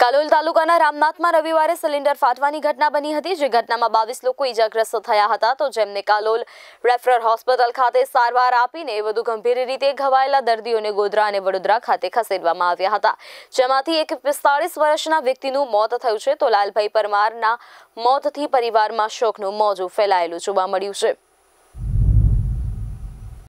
કાલોલ તાલુકાના રામનાથમાં રવિવારે સિલિન્ડર ફાટવાની ઘટના બની હતી જે ઘટનામાં બાવીસ લોકો ઇજાગ્રસ્ત થયા હતા તો જેમને કાલોલ રેફરલ હોસ્પિટલ ખાતે સારવાર આપીને વધુ ગંભીર રીતે ઘવાયેલા દર્દીઓને ગોધરા અને વડોદરા ખાતે ખસેડવામાં આવ્યા હતા જેમાંથી એક પિસ્તાળીસ વર્ષના વ્યક્તિનું મોત થયું છે તો લાલભાઈ પરમારના મોતથી પરિવારમાં શોકનું મોજું ફેલાયેલું જોવા મળ્યું છે